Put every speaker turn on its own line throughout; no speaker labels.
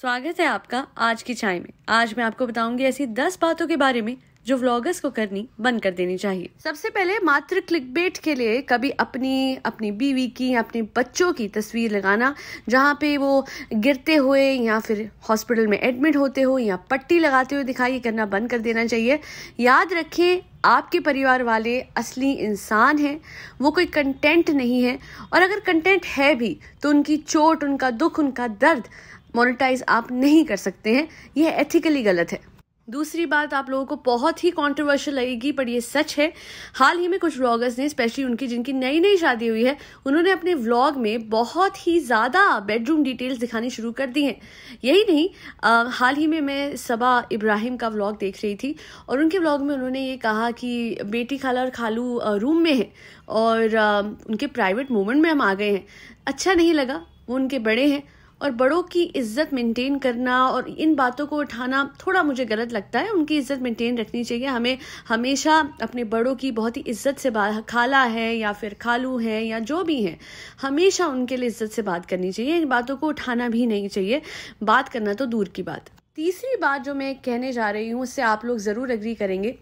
स्वागत है आपका आज की चाय में आज मैं आपको बताऊंगी ऐसी दस बातों के बारे में जो व्लॉगर्स को करनी बंद कर देनी चाहिए सबसे पहले मात्र क्लिक बेट के लिए कभी अपनी अपनी बीवी की अपने बच्चों की तस्वीर लगाना जहाँ पे वो गिरते हुए या फिर हॉस्पिटल में एडमिट होते हो या पट्टी लगाते हुए दिखाई करना बंद कर देना चाहिए याद रखिए आपके परिवार वाले असली इंसान हैं वो कोई कंटेंट नहीं है और अगर कंटेंट है भी तो उनकी चोट उनका दुख उनका दर्द मोनेटाइज आप नहीं कर सकते हैं यह एथिकली गलत है दूसरी बात आप लोगों को बहुत ही कंट्रोवर्शियल लगेगी पर ये सच है हाल ही में कुछ व्लॉगर्स ने स्पेशली उनकी जिनकी नई नई शादी हुई है उन्होंने अपने व्लॉग में बहुत ही ज़्यादा बेडरूम डिटेल्स दिखानी शुरू कर दी हैं यही नहीं आ, हाल ही में मैं सबा इब्राहिम का व्लॉग देख रही थी और उनके व्लॉग में उन्होंने ये कहा कि बेटी खाला और खालू रूम में है और आ, उनके प्राइवेट मोमेंट में हम आ गए हैं अच्छा नहीं लगा वो उनके बड़े हैं और बड़ों की इज्जत मेंटेन करना और इन बातों को उठाना थोड़ा मुझे गलत लगता है उनकी इज्जत मेंटेन रखनी चाहिए हमें हमेशा अपने बड़ों की बहुत ही इज्जत से बात खाला है या फिर खालू है या जो भी हैं हमेशा उनके लिए इज्जत से बात करनी चाहिए इन बातों को उठाना भी नहीं चाहिए बात करना तो दूर की बात तीसरी बात जो मैं कहने जा रही हूँ उससे आप लोग ज़रूर अग्री करेंगे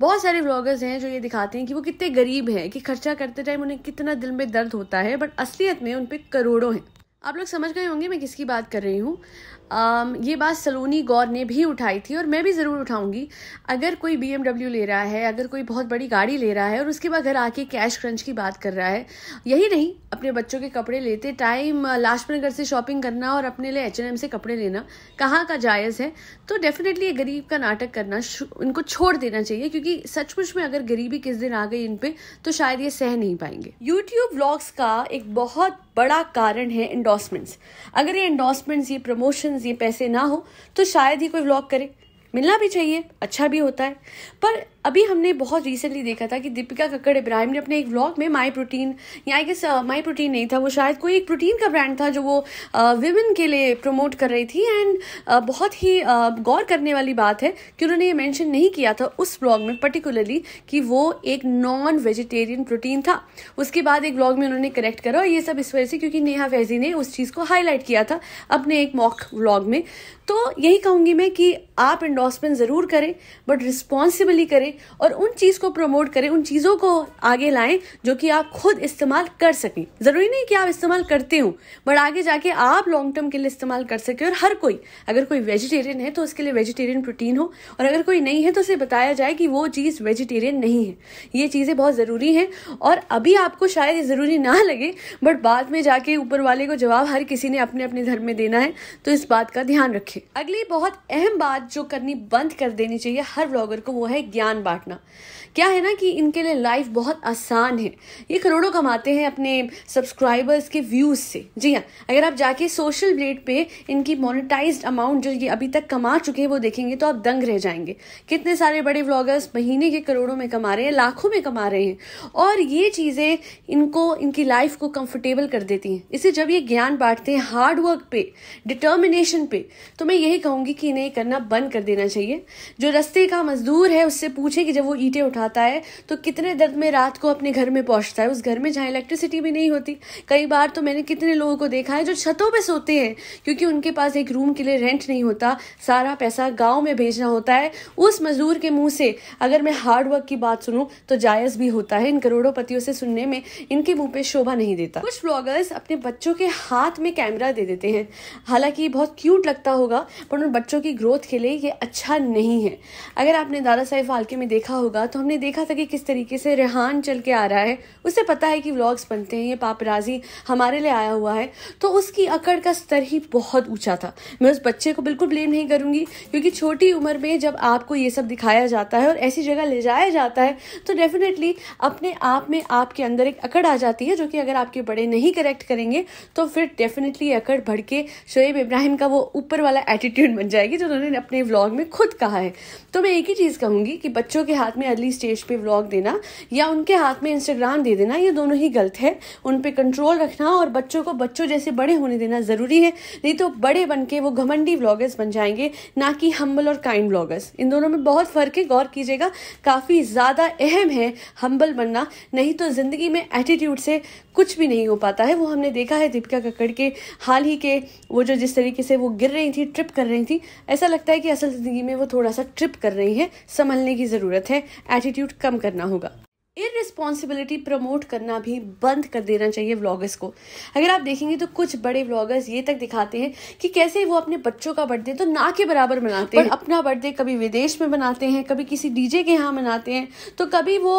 बहुत सारे व्लॉगर्स हैं जो ये दिखाते हैं कि वो कितने गरीब हैं कि खर्चा करते टाइम उन्हें कितना दिल में दर्द होता है बट असलियत में उन पर करोड़ों हैं आप लोग समझ गए होंगे मैं किसकी बात कर रही हूँ ये बात सलोनी गौर ने भी उठाई थी और मैं भी ज़रूर उठाऊंगी अगर कोई बी ले रहा है अगर कोई बहुत बड़ी गाड़ी ले रहा है और उसके बाद घर आके कैश क्रंच की बात कर रहा है यही नहीं अपने बच्चों के कपड़े लेते टाइम लास्ट में घर से शॉपिंग करना और अपने लिए एच H&M से कपड़े लेना कहाँ का जायज़ है तो डेफिनेटली गरीब का नाटक करना इनको छोड़ देना चाहिए क्योंकि सचमुच में अगर गरीबी किस दिन आ गई इन पर तो शायद ये सह नहीं पाएंगे यूट्यूब व्लॉग्स का एक बहुत बड़ा कारण है इंडोसमेंट्स अगर ये इंडोसमेंट्स ये प्रमोशंस ये पैसे ना हो तो शायद ही कोई व्लॉग करे मिलना भी चाहिए अच्छा भी होता है पर अभी हमने बहुत रिसेंटली देखा था कि दीपिका कक्कड़ इब्राहिम ने अपने एक व्लॉग में माई प्रोटीन या आई गेस माई प्रोटीन नहीं था वो शायद कोई एक प्रोटीन का ब्रांड था जो वो विमेन uh, के लिए प्रमोट कर रही थी एंड uh, बहुत ही uh, गौर करने वाली बात है कि उन्होंने ये मैंशन नहीं किया था उस ब्लॉग में पर्टिकुलरली कि वो एक नॉन वेजिटेरियन प्रोटीन था उसके बाद एक ब्लॉग में उन्होंने करेक्ट करा और ये सब इस वजह से क्योंकि नेहा फैजी ने उस चीज़ को हाईलाइट किया था अपने एक मॉक व्लॉग में तो यही कहूँगी मैं कि आप इंडोसमेंट ज़रूर करें बट रिस्पॉन्सिबली करें और उन चीज़ को प्रमोट करें उन चीज़ों को आगे लाएं जो कि आप खुद इस्तेमाल कर सकें ज़रूरी नहीं कि आप इस्तेमाल करते हो बट आगे जाके आप लॉन्ग टर्म के लिए इस्तेमाल कर सके और हर कोई अगर कोई वेजिटेरियन है तो उसके लिए वेजिटेरियन प्रोटीन हो और अगर कोई नहीं है तो उसे बताया जाए कि वो चीज़ वेजिटेरियन नहीं है ये चीज़ें बहुत ज़रूरी हैं और अभी आपको शायद ये ज़रूरी ना लगे बट बाद में जाके ऊपर वाले को जवाब हर किसी ने अपने अपने धर्म में देना है तो इस बात का ध्यान रखें अगली बहुत अहम बात जो करनी बंद कर देनी चाहिए हर ब्लॉगर को वो है ज्ञान बांटना क्या है ना कि इनके लिए लाइफ बहुत आसान है ये करोड़ों कमाते हैं अपने सब्सक्राइबर्स के व्यूज़ से जी हाँ अगर आप जाके सोशल ब्लेड पे इनकी मोनेटाइज्ड अमाउंट जो ये अभी तक कमा चुके हैं वो देखेंगे तो आप दंग रह जाएंगे कितने सारे बड़े व्लॉगर्स महीने के करोड़ों में कमा रहे हैं लाखों में कमा रहे हैं और ये चीज़ें इनको इनकी लाइफ को कंफर्टेबल कर देती हैं इसे जब ये ज्ञान बांटते हैं हार्डवर्क पे डिटर्मिनेशन पे तो मैं यही कहूंगी कि इन्हें करना बंद कर देना चाहिए जो रस्ते का मजदूर है उससे पूछ पूछे कि जब वो ईटे उठाता है तो कितने दर्द में रात को अपने घर में पहुंचता है उस घर में जहाँ इलेक्ट्रिसिटी भी नहीं होती कई बार तो मैंने कितने लोगों को देखा है जो छतों पर सोते हैं क्योंकि उनके पास एक रूम के लिए रेंट नहीं होता सारा पैसा गाँव में भेजना होता है उस मजदूर के मुँह से अगर मैं हार्डवर्क की बात सुनूँ तो जायज़ भी होता है इन करोड़ों पतियों से सुनने में इनके मुँह पर शोभा नहीं देता कुछ ब्लॉगर्स अपने बच्चों के हाथ में कैमरा दे देते हैं हालांकि बहुत क्यूट लगता होगा पर उन बच्चों की ग्रोथ के लिए ये अच्छा नहीं है अगर आपने दादा साहेब फालके इलाके में देखा होगा तो हमने देखा था कि किस तरीके से रेहान चल के आ रहा है उसे पता है कि व्लॉग्स बनते हैं ये पापराजी हमारे लिए आया हुआ है तो उसकी अकड़ का स्तर ही बहुत ऊंचा था मैं उस बच्चे को बिल्कुल ब्लेम नहीं करूंगी क्योंकि छोटी उम्र में जब आपको ये सब दिखाया जाता है और ऐसी जगह ले जाया जाता है तो डेफिनेटली अपने आप में आपके अंदर एक अकड़ आ जाती है जो कि अगर आपके बड़े नहीं करेक्ट करेंगे तो फिर डेफिनेटली अकड़ भड़ के शोएब इब्राहिम का वो ऊपर वाला एटीट्यूड बन जाएगी जो उन्होंने अपने व्लॉग में खुद कहा है तो मैं एक ही चीज़ कहूंगी कि बच्चों के हाथ में अर्ली स्टेज पे व्लॉग देना या उनके हाथ में इंस्टाग्राम दे देना ये दोनों ही गलत है उन पर कंट्रोल रखना और बच्चों को बच्चों जैसे बड़े होने देना ज़रूरी है नहीं तो बड़े बन के वो घमंडी व्लॉगर्स बन जाएंगे ना कि हम्बल और काइंड व्लॉगर्स इन दोनों में बहुत फ़र्क है गौर कीजिएगा काफ़ी ज़्यादा अहम है हम्बल बनना नहीं तो ज़िंदगी में एटीट्यूड से कुछ भी नहीं हो पाता है वो हमने देखा है दीपिका कक्कड़ के हाल ही के वो जो जिस तरीके से वो गिर रही थी ट्रिप कर रही थी ऐसा लगता है कि असल ज़िंदगी में वो थोड़ा सा ट्रिप कर रही हैं संभलने की ज़रूरत है एटीट्यूड कम करना होगा इरेस्पॉन्सिबिलिटी प्रमोट करना भी बंद कर देना चाहिए व्लॉगर्स को अगर आप देखेंगे तो कुछ बड़े व्लॉगर्स ये तक दिखाते हैं कि कैसे वो अपने बच्चों का बर्थडे तो ना के बराबर मनाते हैं अपना बर्थडे कभी विदेश में मनाते हैं कभी किसी डीजे के यहाँ मनाते हैं तो कभी वो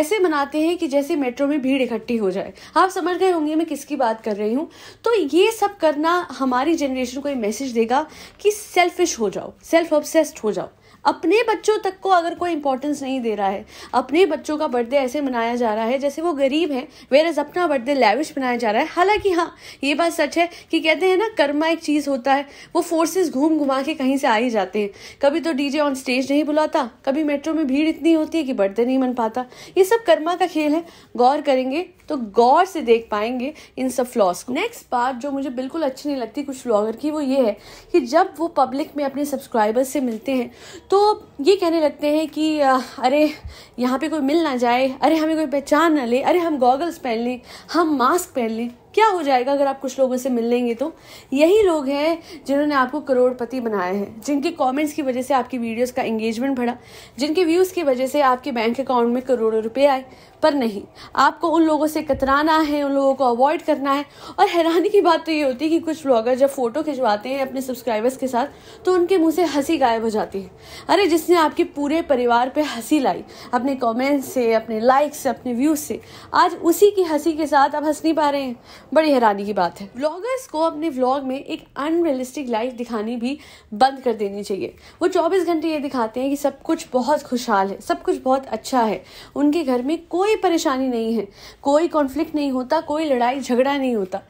ऐसे मनाते हैं कि जैसे मेट्रो में भीड़ इकट्ठी हो जाए आप समझ गए होंगे मैं किसकी बात कर रही हूँ तो ये सब करना हमारी जनरेशन को एक मैसेज देगा कि सेल्फिश हो जाओ सेल्फ ऑब्सेस्ड हो जाओ अपने बच्चों तक को अगर कोई इंपॉर्टेंस नहीं दे रहा है अपने बच्चों का बर्थडे ऐसे मनाया जा रहा है जैसे वो गरीब हैं वेर एज अपना बर्थडे लैविश मनाया जा रहा है हालांकि हाँ ये बात सच है कि कहते हैं ना कर्मा एक चीज़ होता है वो फोर्सेस घूम घुमा के कहीं से आ ही जाते हैं कभी तो डीजे ऑन स्टेज नहीं बुलाता कभी मेट्रो में भीड़ इतनी होती है कि बर्थडे नहीं मन पाता ये सब कर्मा का खेल है गौर करेंगे तो गौर से देख पाएंगे इन सब फ्लॉस को नेक्स्ट बात जो मुझे बिल्कुल अच्छी नहीं लगती कुछ ब्लॉगर की वो ये है कि जब वो पब्लिक में अपने सब्सक्राइबर्स से मिलते हैं तो ये कहने लगते हैं कि अरे यहाँ पे कोई मिल ना जाए अरे हमें कोई पहचान ना ले अरे हम गॉगल्स पहन लें हम मास्क पहन लें क्या हो जाएगा अगर आप कुछ लोगों से मिल लेंगे तो यही लोग हैं जिन्होंने आपको करोड़पति बनाया है जिनके कमेंट्स की वजह से आपकी वीडियोस का एंगेजमेंट बढ़ा जिनके व्यूज़ की वजह से आपके बैंक अकाउंट में करोड़ों रुपए आए पर नहीं आपको उन लोगों से कतराना है उन लोगों को अवॉइड करना है और हैरानी की बात तो ये होती है कि कुछ ब्लॉगर जब फ़ोटो खिंचवाते हैं अपने सब्सक्राइबर्स के साथ तो उनके मुंह से हंसी गायब हो जाती है अरे जिसने आपके पूरे परिवार पे हंसी लाई अपने कमेंट्स से अपने लाइक्स से अपने व्यूज़ से आज उसी की हंसी के साथ आप हंस नहीं पा रहे हैं बड़ी हैरानी की बात है व्लॉगर्स को अपने व्लॉग में एक अनरियलिस्टिक लाइफ दिखानी भी बंद कर देनी चाहिए वो चौबीस घंटे ये दिखाते हैं कि सब कुछ बहुत खुशहाल है सब कुछ बहुत अच्छा है उनके घर में कोई परेशानी नहीं है कोई कॉन्फ्लिक्ट नहीं होता कोई लड़ाई झगड़ा नहीं होता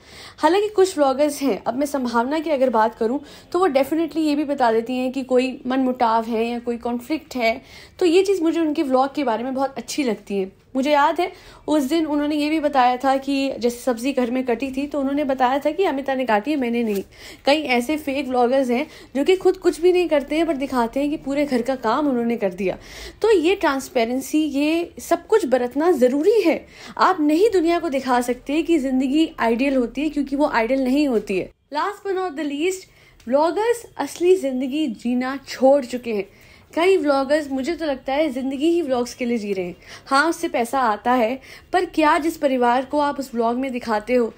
हालांकि कुछ व्लॉगर्स हैं अब मैं संभावना की अगर बात करूँ तो वो डेफिनेटली ये भी बता देती हैं कि कोई मनमुटाव है या कोई कॉन्फ्लिक्ट है तो ये चीज़ मुझे उनके व्लॉग के बारे में बहुत अच्छी लगती है मुझे याद है उस दिन उन्होंने ये भी बताया था कि जैसे सब्जी घर में कटी थी तो उन्होंने बताया था कि अमिता ने काटी है मैंने नहीं कई ऐसे फेक व्लॉगर्स हैं जो कि खुद कुछ भी नहीं करते हैं पर दिखाते हैं कि पूरे घर का काम उन्होंने कर दिया तो ये ट्रांसपेरेंसी ये सब कुछ बरतना ज़रूरी है आप नहीं दुनिया को दिखा सकते कि ज़िंदगी आइडियल होती है क्योंकि वो आइडियल नहीं होती है last but not the least bloggers असली ज़िंदगी जीना छोड़ चुके हैं कई व्लॉगर्स मुझे तो लगता है ज़िंदगी ही व्लॉग्स के लिए जी रहे हैं हाँ उससे पैसा आता है पर क्या जिस परिवार को आप उस व्लॉग में दिखाते हो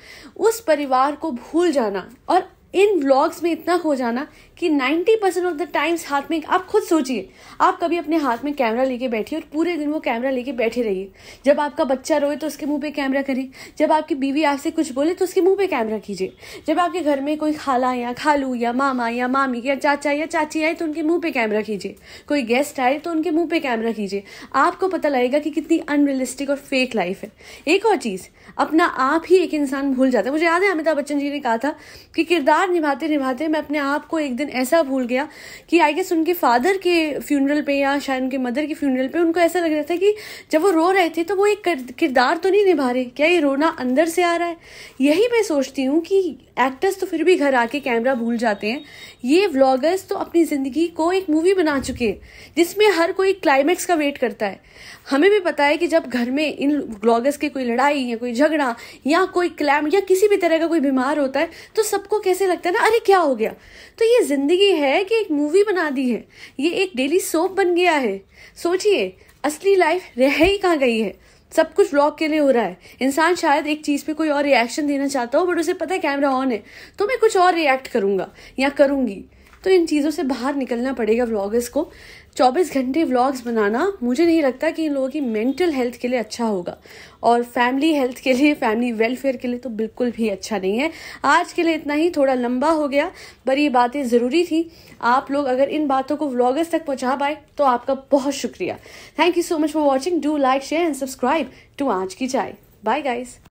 उस परिवार को भूल जाना और इन व्लॉग्स में इतना खो जाना कि 90 परसेंट ऑफ द टाइम्स हाथ में आप खुद सोचिए आप कभी अपने हाथ में कैमरा लेके बैठिए और पूरे दिन वो कैमरा लेके बैठे रहिए जब आपका बच्चा रोए तो उसके मुंह पे कैमरा करिए जब आपकी बीवी आपसे कुछ बोले तो उसके मुंह पे कैमरा कीजिए जब आपके घर में कोई खाला या खालू या मामा या मामी या चाचा या चाची आए तो उनके मुंह पे कैमरा कीजिए कोई गेस्ट आए तो उनके मुंह पे कैमरा कीजिए आपको पता लगेगा कि कितनी अनरियलिस्टिक और फेक लाइफ है एक और चीज़ अपना आप ही एक इंसान भूल जाता है मुझे याद है अमिताभ बच्चन जी ने कहा था कि किरदार निभाते निभाते मैं अपने आप को एक दिन लेकिन ऐसा भूल गया कि आई गेस उनके फादर के फ्यूनरल पे या शायद उनके मदर के फ्यूनरल पे उनको ऐसा लग रहा था कि जब वो रो रहे थे तो वो एक किरदार तो नहीं निभा रहे क्या ये रोना अंदर से आ रहा है यही मैं सोचती हूँ कि एक्टर्स तो फिर भी घर आके कैमरा भूल जाते हैं ये व्लॉगर्स तो अपनी ज़िंदगी को एक मूवी बना चुके हैं जिसमें हर कोई क्लाइमैक्स का वेट करता है हमें भी पता है कि जब घर में इन व्लॉगर्स के कोई लड़ाई या कोई झगड़ा या कोई क्लैम या किसी भी तरह का कोई बीमार होता है तो सबको कैसे लगता है ना अरे क्या हो गया तो ये जिंदगी है कि एक मूवी बना दी है ये एक डेली सोप बन गया है सोचिए असली लाइफ रह ही कहाँ गई है सब कुछ ब्लॉग के लिए हो रहा है इंसान शायद एक चीज़ पे कोई और रिएक्शन देना चाहता हो बट उसे पता है कैमरा ऑन है तो मैं कुछ और रिएक्ट करूंगा या करूंगी तो इन चीज़ों से बाहर निकलना पड़ेगा व्लॉगर्स को 24 घंटे व्लॉग्स बनाना मुझे नहीं लगता कि इन लोगों की मेंटल हेल्थ के लिए अच्छा होगा और फैमिली हेल्थ के लिए फैमिली वेलफेयर के लिए तो बिल्कुल भी अच्छा नहीं है आज के लिए इतना ही थोड़ा लंबा हो गया पर ये बातें ज़रूरी थी आप लोग अगर इन बातों को व्लॉगर्स तक पहुँचा पाए तो आपका बहुत शुक्रिया thank you so much for watching do like share and subscribe to आज की चाय बाय गाइज़